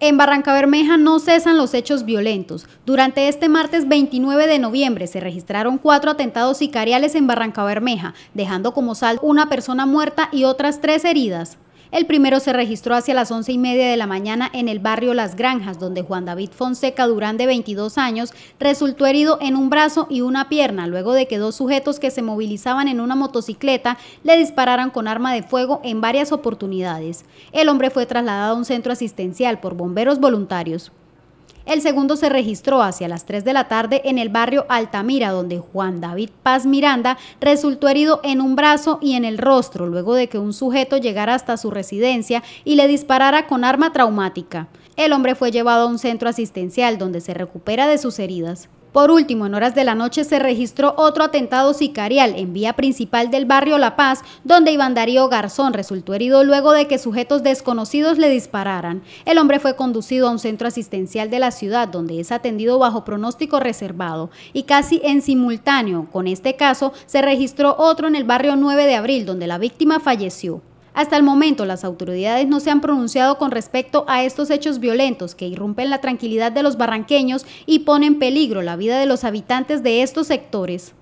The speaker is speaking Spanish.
En Barranca Bermeja no cesan los hechos violentos. Durante este martes 29 de noviembre se registraron cuatro atentados sicariales en Barranca Bermeja, dejando como saldo una persona muerta y otras tres heridas. El primero se registró hacia las once y media de la mañana en el barrio Las Granjas, donde Juan David Fonseca Durán, de 22 años, resultó herido en un brazo y una pierna, luego de que dos sujetos que se movilizaban en una motocicleta le dispararan con arma de fuego en varias oportunidades. El hombre fue trasladado a un centro asistencial por bomberos voluntarios. El segundo se registró hacia las 3 de la tarde en el barrio Altamira, donde Juan David Paz Miranda resultó herido en un brazo y en el rostro luego de que un sujeto llegara hasta su residencia y le disparara con arma traumática. El hombre fue llevado a un centro asistencial donde se recupera de sus heridas. Por último, en horas de la noche se registró otro atentado sicarial en vía principal del barrio La Paz, donde Iván Darío Garzón resultó herido luego de que sujetos desconocidos le dispararan. El hombre fue conducido a un centro asistencial de la ciudad, donde es atendido bajo pronóstico reservado. Y casi en simultáneo con este caso, se registró otro en el barrio 9 de abril, donde la víctima falleció. Hasta el momento, las autoridades no se han pronunciado con respecto a estos hechos violentos que irrumpen la tranquilidad de los barranqueños y ponen en peligro la vida de los habitantes de estos sectores.